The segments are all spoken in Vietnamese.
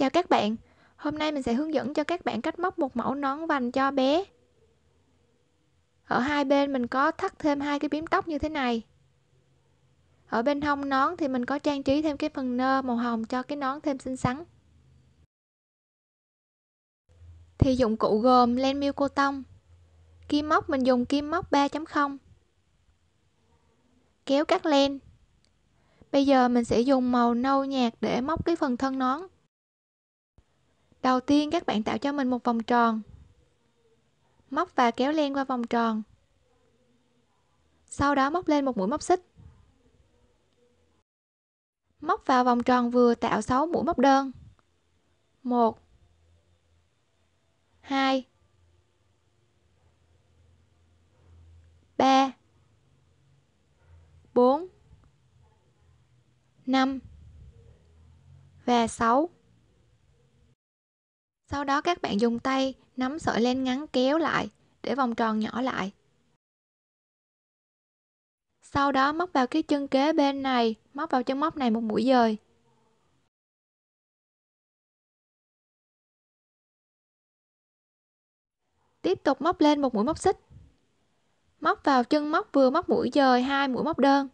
Chào các bạn, hôm nay mình sẽ hướng dẫn cho các bạn cách móc một mẫu nón vành cho bé. Ở hai bên mình có thắt thêm hai cái biếm tóc như thế này. Ở bên hông nón thì mình có trang trí thêm cái phần nơ màu hồng cho cái nón thêm xinh xắn. Thì dụng cụ gồm len miêu cô tông. Kim móc mình dùng kim móc 3.0. Kéo cắt len. Bây giờ mình sẽ dùng màu nâu nhạt để móc cái phần thân nón. Đầu tiên các bạn tạo cho mình một vòng tròn. Móc và kéo len qua vòng tròn. Sau đó móc lên một mũi móc xích. Móc vào vòng tròn vừa tạo 6 mũi móc đơn. 1 2 3 4 5 và 6 sau đó các bạn dùng tay nắm sợi len ngắn kéo lại để vòng tròn nhỏ lại. Sau đó móc vào cái chân kế bên này, móc vào chân móc này một mũi dời. Tiếp tục móc lên một mũi móc xích. Móc vào chân móc vừa móc mũi dời hai mũi móc đơn.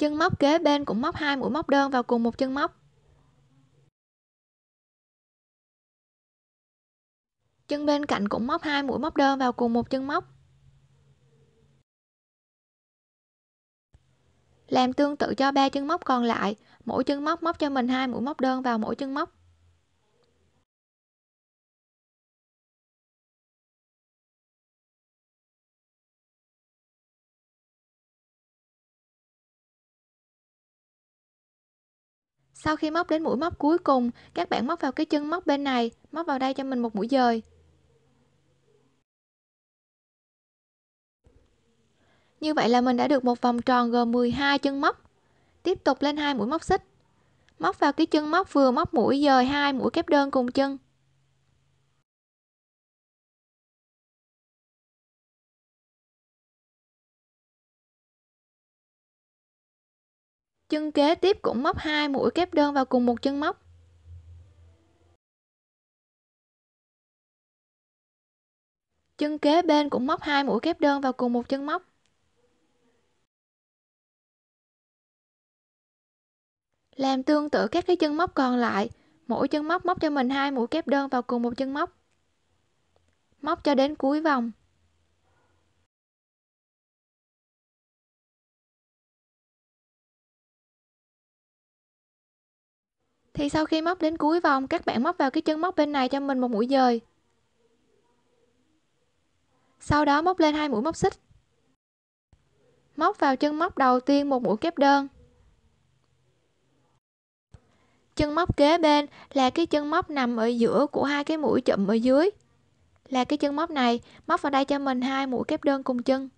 chân móc kế bên cũng móc hai mũi móc đơn vào cùng một chân móc chân bên cạnh cũng móc hai mũi móc đơn vào cùng một chân móc làm tương tự cho ba chân móc còn lại mỗi chân móc móc cho mình hai mũi móc đơn vào mỗi chân móc Sau khi móc đến mũi móc cuối cùng, các bạn móc vào cái chân móc bên này, móc vào đây cho mình một mũi dời. Như vậy là mình đã được một vòng tròn gồm 12 chân móc. Tiếp tục lên hai mũi móc xích. Móc vào cái chân móc vừa móc mũi dời hai mũi kép đơn cùng chân. chân kế tiếp cũng móc hai mũi kép đơn vào cùng một chân móc chân kế bên cũng móc hai mũi kép đơn vào cùng một chân móc làm tương tự các cái chân móc còn lại mỗi chân móc móc cho mình hai mũi kép đơn vào cùng một chân móc móc cho đến cuối vòng thì sau khi móc đến cuối vòng các bạn móc vào cái chân móc bên này cho mình một mũi dời sau đó móc lên hai mũi móc xích móc vào chân móc đầu tiên một mũi kép đơn chân móc kế bên là cái chân móc nằm ở giữa của hai cái mũi chậm ở dưới là cái chân móc này móc vào đây cho mình hai mũi kép đơn cùng chân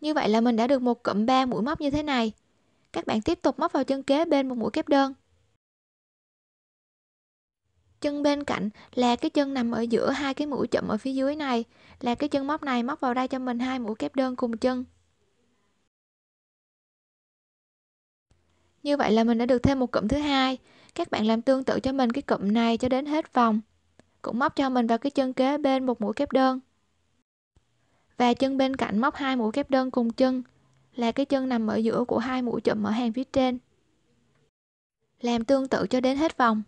Như vậy là mình đã được một cụm 3 mũi móc như thế này. Các bạn tiếp tục móc vào chân kế bên một mũi kép đơn. Chân bên cạnh là cái chân nằm ở giữa hai cái mũi chậm ở phía dưới này, là cái chân móc này móc vào đây cho mình hai mũi kép đơn cùng chân. Như vậy là mình đã được thêm một cụm thứ hai. Các bạn làm tương tự cho mình cái cụm này cho đến hết vòng. Cũng móc cho mình vào cái chân kế bên một mũi kép đơn và chân bên cạnh móc hai mũi kép đơn cùng chân là cái chân nằm ở giữa của hai mũi chụm ở hàng phía trên làm tương tự cho đến hết vòng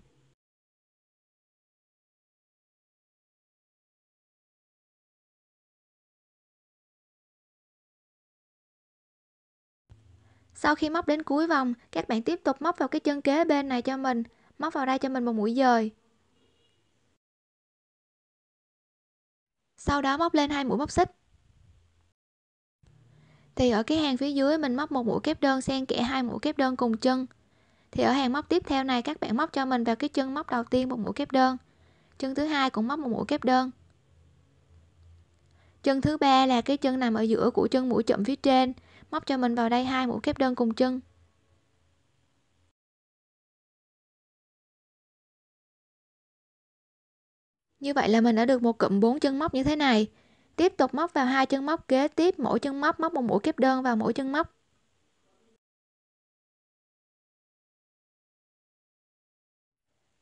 sau khi móc đến cuối vòng các bạn tiếp tục móc vào cái chân kế bên này cho mình móc vào đây cho mình một mũi dời sau đó móc lên hai mũi móc xích thì ở cái hàng phía dưới mình móc một mũi kép đơn xen kẽ hai mũi kép đơn cùng chân thì ở hàng móc tiếp theo này các bạn móc cho mình vào cái chân móc đầu tiên một mũi kép đơn chân thứ hai cũng móc một mũi kép đơn chân thứ ba là cái chân nằm ở giữa của chân mũi chậm phía trên móc cho mình vào đây hai mũi kép đơn cùng chân Như vậy là mình đã được một cụm bốn chân móc như thế này tiếp tục móc vào hai chân móc kế tiếp mỗi chân móc móc một mũi kép đơn vào mỗi chân móc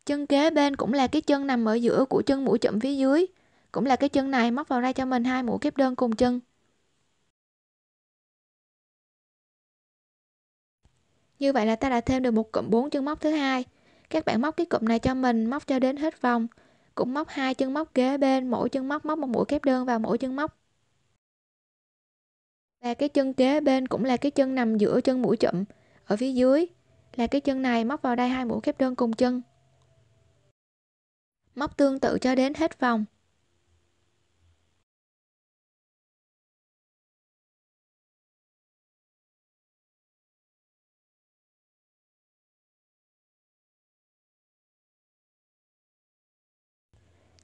chân kế bên cũng là cái chân nằm ở giữa của chân mũi chậm phía dưới cũng là cái chân này móc vào đây cho mình hai mũi kép đơn cùng chân như vậy là ta đã thêm được một cụm bốn chân móc thứ hai các bạn móc cái cụm này cho mình móc cho đến hết vòng cũng móc hai chân móc kế bên mỗi chân móc móc một mũi kép đơn vào mỗi chân móc và cái chân kế bên cũng là cái chân nằm giữa chân mũi chậm ở phía dưới là cái chân này móc vào đây hai mũi kép đơn cùng chân móc tương tự cho đến hết vòng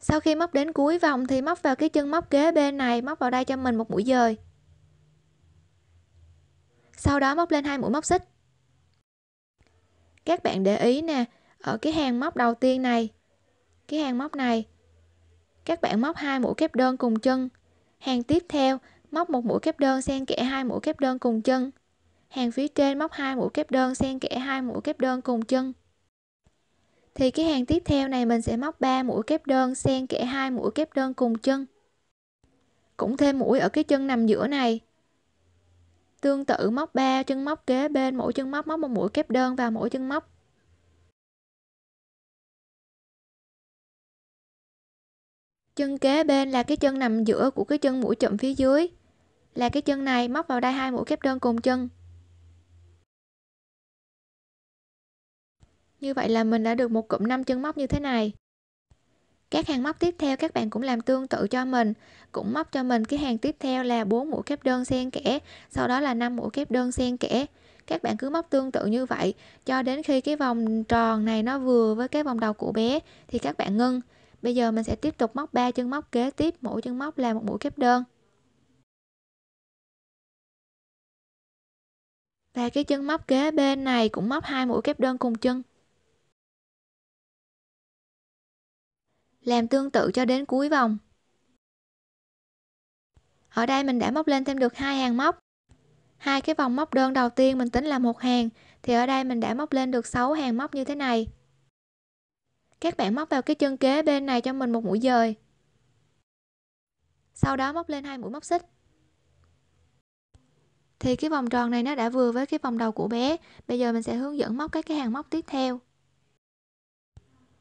sau khi móc đến cuối vòng thì móc vào cái chân móc kế bên này móc vào đây cho mình một mũi dời sau đó móc lên hai mũi móc xích các bạn để ý nè ở cái hàng móc đầu tiên này cái hàng móc này các bạn móc hai mũi kép đơn cùng chân hàng tiếp theo móc một mũi kép đơn xen kẽ hai mũi kép đơn cùng chân hàng phía trên móc hai mũi kép đơn xen kẽ hai mũi kép đơn cùng chân thì cái hàng tiếp theo này mình sẽ móc 3 mũi kép đơn xen kẽ hai mũi kép đơn cùng chân cũng thêm mũi ở cái chân nằm giữa này tương tự móc 3 chân móc kế bên mỗi chân móc móc một mũi kép đơn vào mỗi chân móc chân kế bên là cái chân nằm giữa của cái chân mũi chậm phía dưới là cái chân này móc vào đây hai mũi kép đơn cùng chân Như vậy là mình đã được một cụm 5 chân móc như thế này. Các hàng móc tiếp theo các bạn cũng làm tương tự cho mình, cũng móc cho mình cái hàng tiếp theo là 4 mũi kép đơn xen kẽ, sau đó là 5 mũi kép đơn xen kẽ. Các bạn cứ móc tương tự như vậy cho đến khi cái vòng tròn này nó vừa với cái vòng đầu của bé thì các bạn ngưng. Bây giờ mình sẽ tiếp tục móc 3 chân móc kế tiếp, mỗi chân móc là một mũi kép đơn. Và cái chân móc kế bên này cũng móc hai mũi kép đơn cùng chân. làm tương tự cho đến cuối vòng ở đây mình đã móc lên thêm được hai hàng móc hai cái vòng móc đơn đầu tiên mình tính là một hàng thì ở đây mình đã móc lên được 6 hàng móc như thế này các bạn móc vào cái chân kế bên này cho mình một mũi dời sau đó móc lên hai mũi móc xích thì cái vòng tròn này nó đã vừa với cái vòng đầu của bé bây giờ mình sẽ hướng dẫn móc các cái hàng móc tiếp theo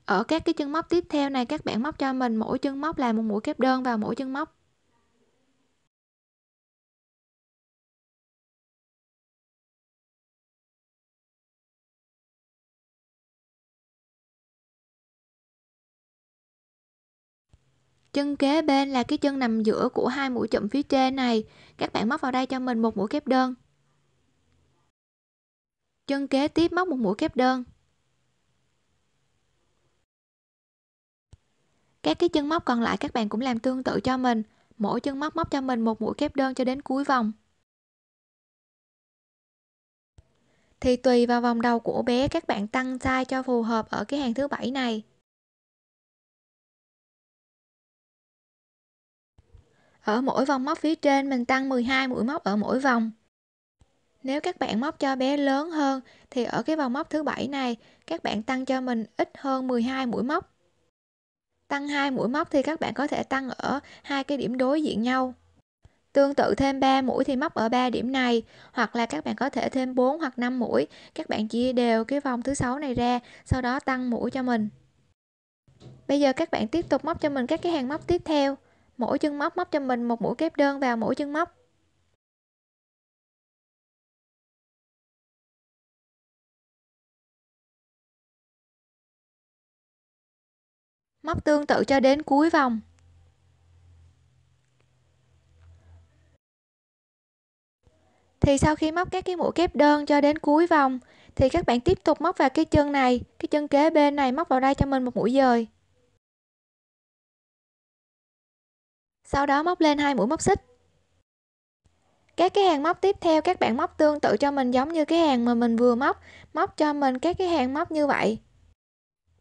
ở các cái chân móc tiếp theo này các bạn móc cho mình mỗi chân móc là một mũi kép đơn vào mỗi chân móc chân kế bên là cái chân nằm giữa của hai mũi chụm phía trên này các bạn móc vào đây cho mình một mũi kép đơn chân kế tiếp móc một mũi kép đơn Các cái chân móc còn lại các bạn cũng làm tương tự cho mình, mỗi chân móc móc cho mình một mũi kép đơn cho đến cuối vòng. Thì tùy vào vòng đầu của bé các bạn tăng size cho phù hợp ở cái hàng thứ bảy này. Ở mỗi vòng móc phía trên mình tăng 12 mũi móc ở mỗi vòng. Nếu các bạn móc cho bé lớn hơn thì ở cái vòng móc thứ bảy này các bạn tăng cho mình ít hơn 12 mũi móc. Tăng hai mũi móc thì các bạn có thể tăng ở hai cái điểm đối diện nhau. Tương tự thêm 3 mũi thì móc ở 3 điểm này, hoặc là các bạn có thể thêm 4 hoặc 5 mũi, các bạn chia đều cái vòng thứ sáu này ra, sau đó tăng mũi cho mình. Bây giờ các bạn tiếp tục móc cho mình các cái hàng móc tiếp theo. Mỗi chân móc móc cho mình một mũi kép đơn vào mỗi chân móc. móc tương tự cho đến cuối vòng thì sau khi móc các cái mũi kép đơn cho đến cuối vòng thì các bạn tiếp tục móc vào cái chân này cái chân kế bên này móc vào đây cho mình một mũi dời sau đó móc lên hai mũi móc xích các cái hàng móc tiếp theo các bạn móc tương tự cho mình giống như cái hàng mà mình vừa móc móc cho mình các cái hàng móc như vậy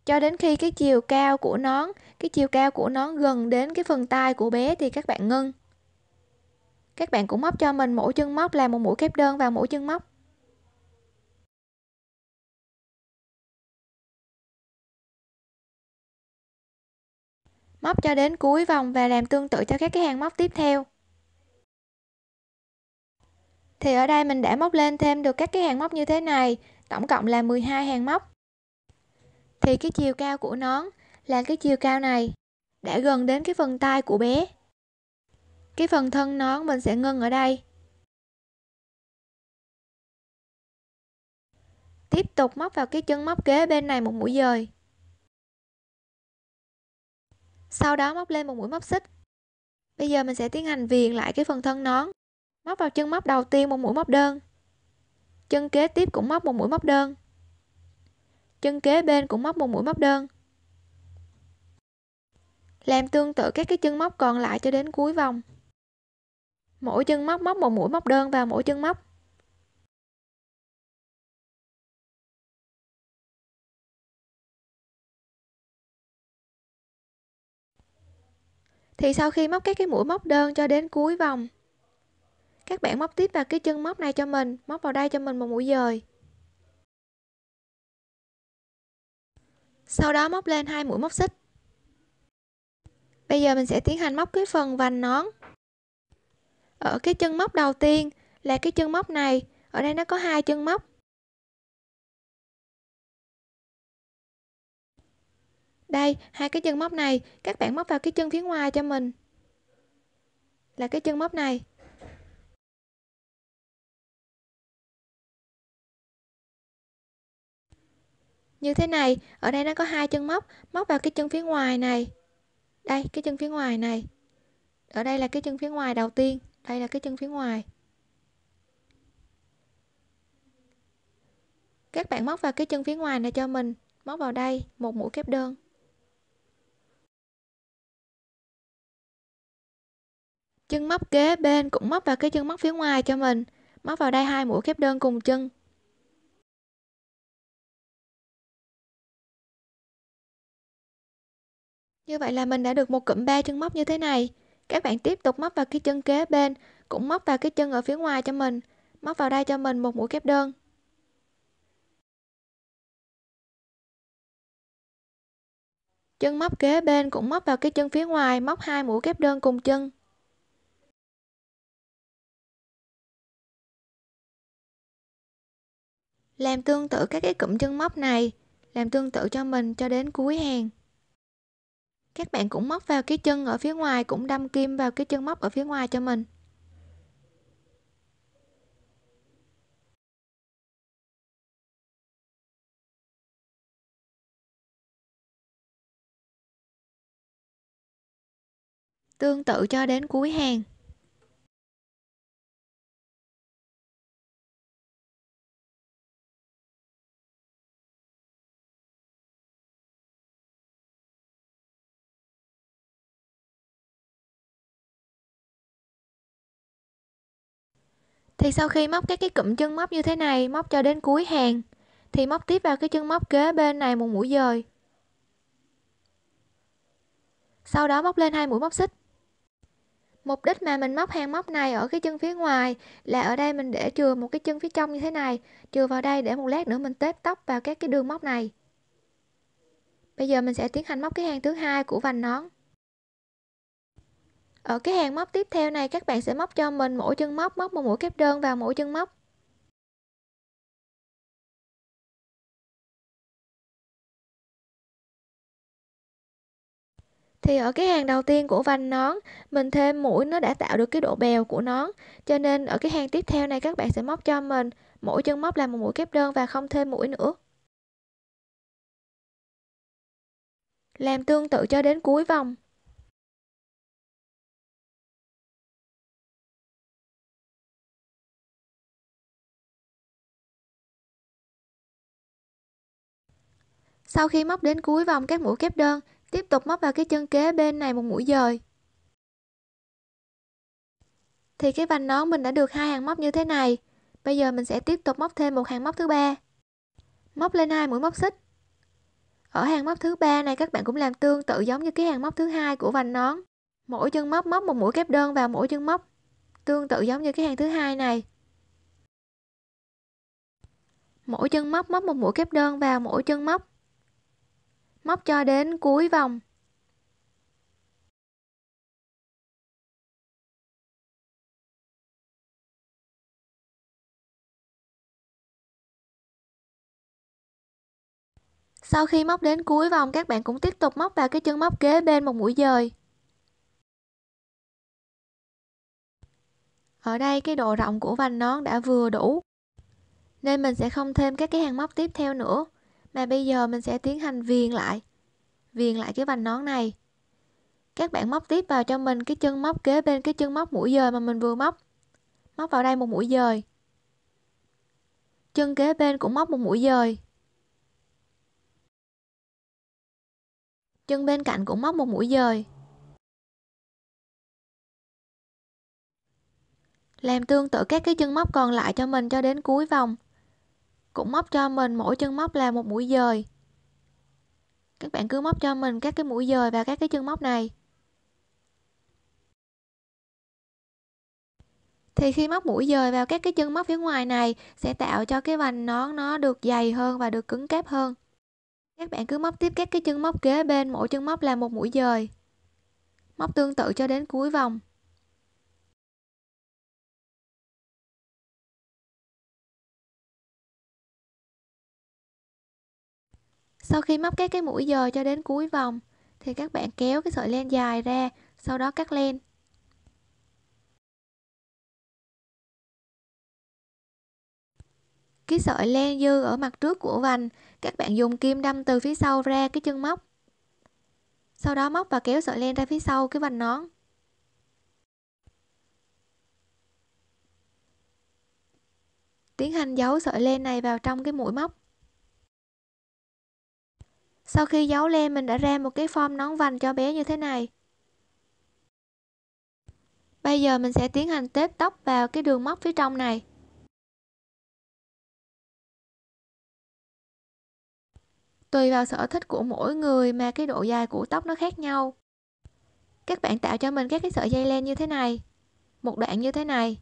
cho đến khi cái chiều cao của nón cái chiều cao của nón gần đến cái phần tay của bé thì các bạn ngưng các bạn cũng móc cho mình mỗi chân móc là một mũi kép đơn vào mũi chân móc móc cho đến cuối vòng và làm tương tự cho các cái hàng móc tiếp theo thì ở đây mình đã móc lên thêm được các cái hàng móc như thế này tổng cộng là 12 hàng móc thì cái chiều cao của nón là cái chiều cao này, đã gần đến cái phần tai của bé. Cái phần thân nón mình sẽ ngưng ở đây. Tiếp tục móc vào cái chân móc kế bên này một mũi dời. Sau đó móc lên một mũi móc xích. Bây giờ mình sẽ tiến hành viền lại cái phần thân nón. Móc vào chân móc đầu tiên một mũi móc đơn. Chân kế tiếp cũng móc một mũi móc đơn chân kế bên cũng móc một mũi móc đơn làm tương tự các cái chân móc còn lại cho đến cuối vòng mỗi chân móc móc một mũi móc đơn vào mỗi chân móc thì sau khi móc các cái mũi móc đơn cho đến cuối vòng các bạn móc tiếp vào cái chân móc này cho mình móc vào đây cho mình một mũi dời sau đó móc lên hai mũi móc xích bây giờ mình sẽ tiến hành móc cái phần vành nón ở cái chân móc đầu tiên là cái chân móc này ở đây nó có hai chân móc đây hai cái chân móc này các bạn móc vào cái chân phía ngoài cho mình là cái chân móc này Như thế này, ở đây nó có hai chân móc, móc vào cái chân phía ngoài này. Đây, cái chân phía ngoài này. Ở đây là cái chân phía ngoài đầu tiên, đây là cái chân phía ngoài. Các bạn móc vào cái chân phía ngoài này cho mình, móc vào đây một mũi kép đơn. Chân móc kế bên cũng móc vào cái chân móc phía ngoài cho mình, móc vào đây hai mũi kép đơn cùng chân Như vậy là mình đã được một cụm 3 chân móc như thế này. Các bạn tiếp tục móc vào cái chân kế bên, cũng móc vào cái chân ở phía ngoài cho mình. Móc vào đây cho mình một mũi kép đơn. Chân móc kế bên cũng móc vào cái chân phía ngoài, móc hai mũi kép đơn cùng chân. Làm tương tự các cái cụm chân móc này, làm tương tự cho mình cho đến cuối hàng các bạn cũng móc vào cái chân ở phía ngoài cũng đâm kim vào cái chân móc ở phía ngoài cho mình tương tự cho đến cuối hàng thì sau khi móc các cái cụm chân móc như thế này móc cho đến cuối hàng thì móc tiếp vào cái chân móc kế bên này một mũi dời sau đó móc lên hai mũi móc xích mục đích mà mình móc hàng móc này ở cái chân phía ngoài là ở đây mình để chừa một cái chân phía trong như thế này chừa vào đây để một lát nữa mình tép tóc vào các cái đường móc này bây giờ mình sẽ tiến hành móc cái hàng thứ hai của vành nón ở ờ, cái hàng móc tiếp theo này các bạn sẽ móc cho mình mỗi chân móc móc một mũi kép đơn vào mỗi chân móc thì ở cái hàng đầu tiên của vành nón mình thêm mũi nó đã tạo được cái độ bèo của nón cho nên ở cái hàng tiếp theo này các bạn sẽ móc cho mình mỗi chân móc là một mũi kép đơn và không thêm mũi nữa làm tương tự cho đến cuối vòng Sau khi móc đến cuối vòng các mũi kép đơn, tiếp tục móc vào cái chân kế bên này một mũi dời. Thì cái vành nón mình đã được hai hàng móc như thế này. Bây giờ mình sẽ tiếp tục móc thêm một hàng móc thứ ba. Móc lên hai mũi móc xích. Ở hàng móc thứ ba này các bạn cũng làm tương tự giống như cái hàng móc thứ hai của vành nón. Mỗi chân móc móc một mũi kép đơn vào mỗi chân móc, tương tự giống như cái hàng thứ hai này. Mỗi chân móc móc một mũi kép đơn vào mỗi chân móc móc cho đến cuối vòng Sau khi móc đến cuối vòng các bạn cũng tiếp tục móc vào cái chân móc kế bên một mũi dời. Ở đây cái độ rộng của vành nón đã vừa đủ nên mình sẽ không thêm các cái hàng móc tiếp theo nữa mà bây giờ mình sẽ tiến hành viền lại viền lại cái vành nón này các bạn móc tiếp vào cho mình cái chân móc kế bên cái chân móc mũi dời mà mình vừa móc móc vào đây một mũi dời chân kế bên cũng móc một mũi dời chân bên cạnh cũng móc một mũi dời làm tương tự các cái chân móc còn lại cho mình cho đến cuối vòng cũng móc cho mình mỗi chân móc là một mũi dời các bạn cứ móc cho mình các cái mũi dời và các cái chân móc này thì khi móc mũi dời vào các cái chân móc phía ngoài này sẽ tạo cho cái vành nón nó được dày hơn và được cứng cáp hơn các bạn cứ móc tiếp các cái chân móc kế bên mỗi chân móc là một mũi dời móc tương tự cho đến cuối vòng sau khi móc các cái mũi giờ cho đến cuối vòng thì các bạn kéo cái sợi len dài ra sau đó cắt len cái sợi len dư ở mặt trước của vành các bạn dùng kim đâm từ phía sau ra cái chân móc sau đó móc và kéo sợi len ra phía sau cái vành nón tiến hành giấu sợi len này vào trong cái mũi móc sau khi giấu lên mình đã ra một cái form nón vành cho bé như thế này. Bây giờ mình sẽ tiến hành tết tóc vào cái đường móc phía trong này. Tùy vào sở thích của mỗi người mà cái độ dài của tóc nó khác nhau. Các bạn tạo cho mình các cái sợi dây len như thế này, một đoạn như thế này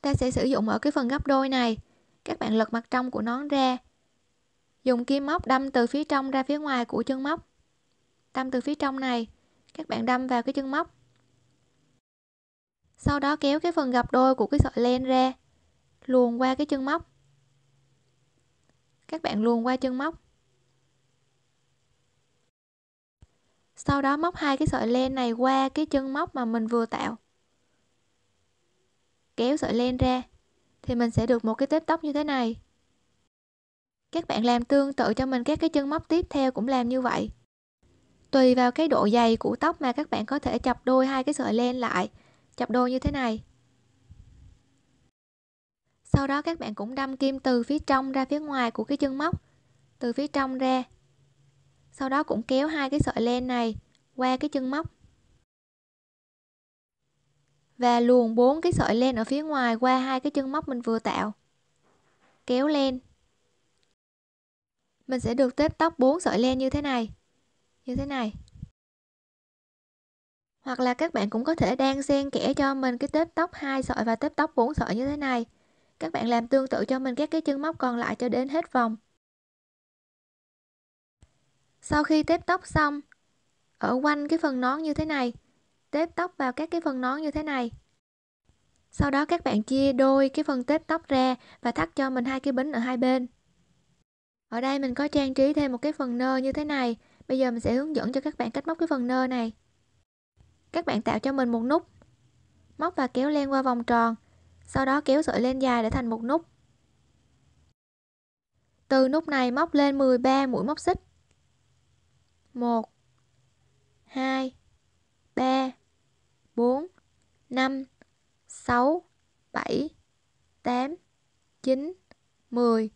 ta sẽ sử dụng ở cái phần gấp đôi này các bạn lật mặt trong của nón ra dùng kim móc đâm từ phía trong ra phía ngoài của chân móc đâm từ phía trong này các bạn đâm vào cái chân móc sau đó kéo cái phần gập đôi của cái sợi len ra luồn qua cái chân móc các bạn luồn qua chân móc sau đó móc hai cái sợi len này qua cái chân móc mà mình vừa tạo kéo sợi len ra thì mình sẽ được một cái tép tóc như thế này các bạn làm tương tự cho mình các cái chân móc tiếp theo cũng làm như vậy tùy vào cái độ dày của tóc mà các bạn có thể chập đôi hai cái sợi len lại chập đôi như thế này sau đó các bạn cũng đâm kim từ phía trong ra phía ngoài của cái chân móc từ phía trong ra sau đó cũng kéo hai cái sợi len này qua cái chân móc và luồn bốn cái sợi len ở phía ngoài qua hai cái chân móc mình vừa tạo kéo len mình sẽ được tết tóc bốn sợi len như thế này như thế này hoặc là các bạn cũng có thể đang xen kẽ cho mình cái tết tóc hai sợi và tết tóc bốn sợi như thế này các bạn làm tương tự cho mình các cái chân móc còn lại cho đến hết vòng sau khi tép tóc xong ở quanh cái phần nón như thế này tép tóc vào các cái phần nón như thế này sau đó các bạn chia đôi cái phần tép tóc ra và thắt cho mình hai cái bính ở hai bên ở đây mình có trang trí thêm một cái phần nơ như thế này bây giờ mình sẽ hướng dẫn cho các bạn cách móc cái phần nơ này các bạn tạo cho mình một nút móc và kéo len qua vòng tròn sau đó kéo sợi len dài để thành một nút từ nút này móc lên 13 mũi móc xích 1 2 3 4, 5, 6, 7, 8, 9, 10,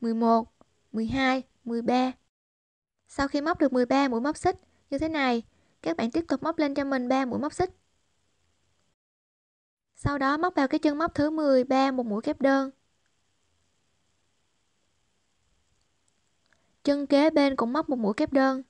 11, 12, 13. Sau khi móc được 13 mũi móc xích như thế này, các bạn tiếp tục móc lên cho mình 3 mũi móc xích. Sau đó móc vào cái chân móc thứ 13 một mũi kép đơn. Chân kế bên cũng móc một mũi kép đơn.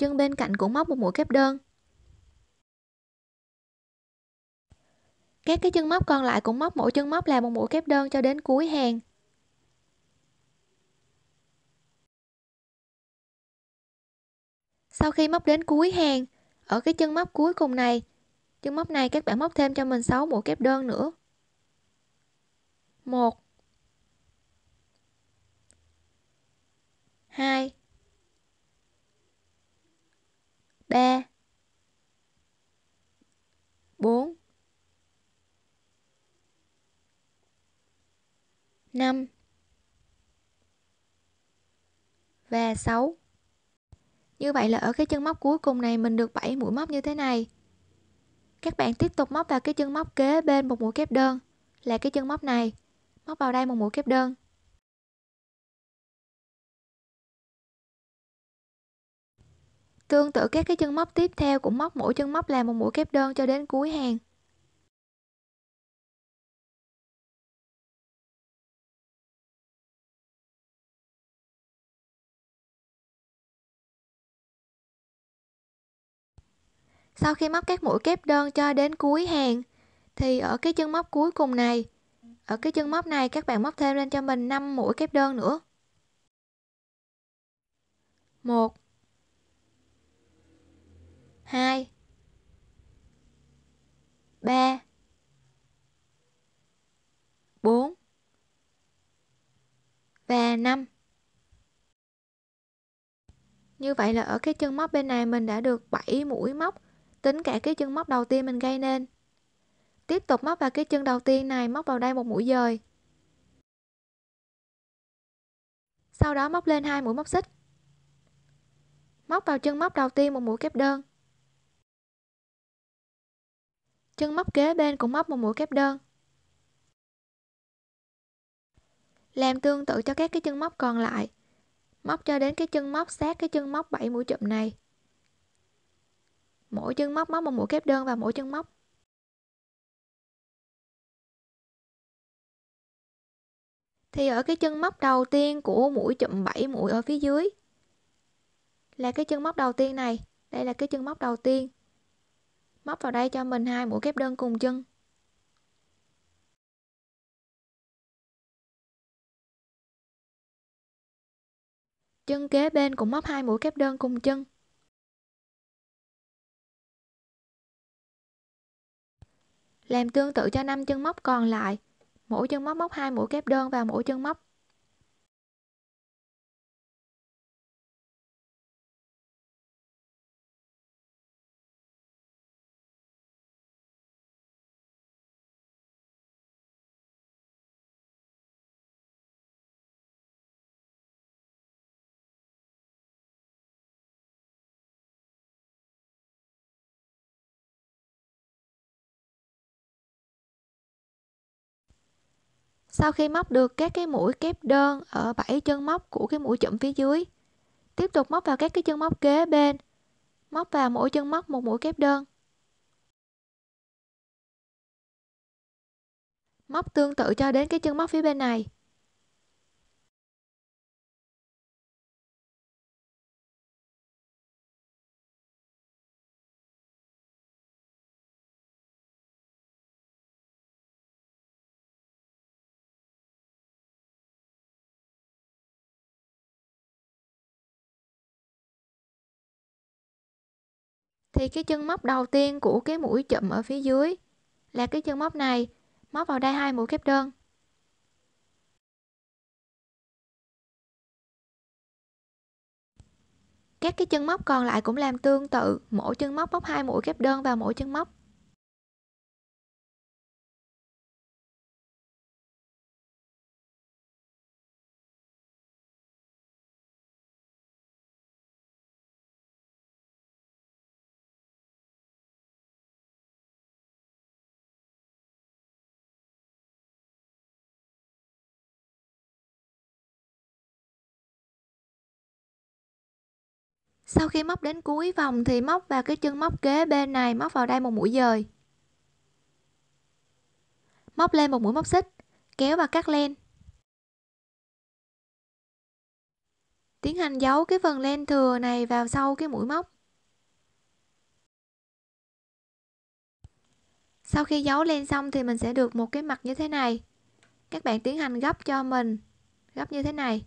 chân bên cạnh cũng móc một mũi kép đơn các cái chân móc còn lại cũng móc mỗi chân móc là một mũi kép đơn cho đến cuối hàng sau khi móc đến cuối hàng ở cái chân móc cuối cùng này chân móc này các bạn móc thêm cho mình 6 mũi kép đơn nữa 1 2 ba bốn năm và 6 như vậy là ở cái chân móc cuối cùng này mình được 7 mũi móc như thế này các bạn tiếp tục móc vào cái chân móc kế bên một mũi kép đơn là cái chân móc này móc vào đây một mũi kép đơn tương tự các cái chân móc tiếp theo cũng móc mỗi chân móc làm một mũi kép đơn cho đến cuối hàng sau khi móc các mũi kép đơn cho đến cuối hàng thì ở cái chân móc cuối cùng này ở cái chân móc này các bạn móc thêm lên cho mình 5 mũi kép đơn nữa 1 2 3 4 và 5 như vậy là ở cái chân móc bên này mình đã được 7 mũi móc tính cả cái chân móc đầu tiên mình gây nên tiếp tục móc vào cái chân đầu tiên này móc vào đây một mũi dời sau đó móc lên hai mũi móc xích móc vào chân móc đầu tiên một mũi kép đơn chân móc kế bên cũng móc một mũi kép đơn làm tương tự cho các cái chân móc còn lại móc cho đến cái chân móc sát cái chân móc 7 mũi chụm này mỗi chân móc móc một mũi kép đơn và mỗi chân móc thì ở cái chân móc đầu tiên của mũi chụm 7 mũi ở phía dưới là cái chân móc đầu tiên này đây là cái chân móc đầu tiên móc vào đây cho mình hai mũi kép đơn cùng chân chân kế bên cũng móc hai mũi kép đơn cùng chân làm tương tự cho năm chân móc còn lại mỗi chân móc móc hai mũi kép đơn vào mỗi chân móc sau khi móc được các cái mũi kép đơn ở bảy chân móc của cái mũi chụm phía dưới tiếp tục móc vào các cái chân móc kế bên móc vào mỗi chân móc một mũi kép đơn móc tương tự cho đến cái chân móc phía bên này thì cái chân móc đầu tiên của cái mũi chậm ở phía dưới là cái chân móc này móc vào đây hai mũi kép đơn các cái chân móc còn lại cũng làm tương tự mỗi chân móc móc hai mũi kép đơn vào mỗi chân móc sau khi móc đến cuối vòng thì móc vào cái chân móc kế bên này móc vào đây một mũi dời móc lên một mũi móc xích kéo và cắt len tiến hành giấu cái phần len thừa này vào sau cái mũi móc sau khi giấu len xong thì mình sẽ được một cái mặt như thế này các bạn tiến hành gấp cho mình gấp như thế này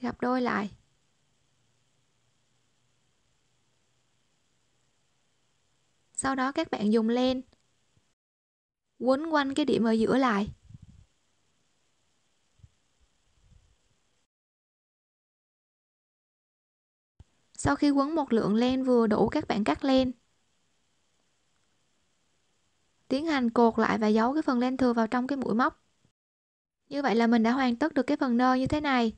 Gấp đôi lại. Sau đó các bạn dùng len quấn quanh cái điểm ở giữa lại. Sau khi quấn một lượng len vừa đủ các bạn cắt len. Tiến hành cột lại và giấu cái phần len thừa vào trong cái mũi móc. Như vậy là mình đã hoàn tất được cái phần nơ như thế này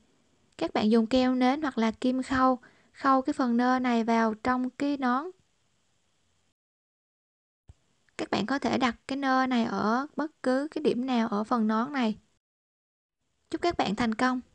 các bạn dùng keo nến hoặc là kim khâu khâu cái phần nơ này vào trong cái nón các bạn có thể đặt cái nơ này ở bất cứ cái điểm nào ở phần nón này chúc các bạn thành công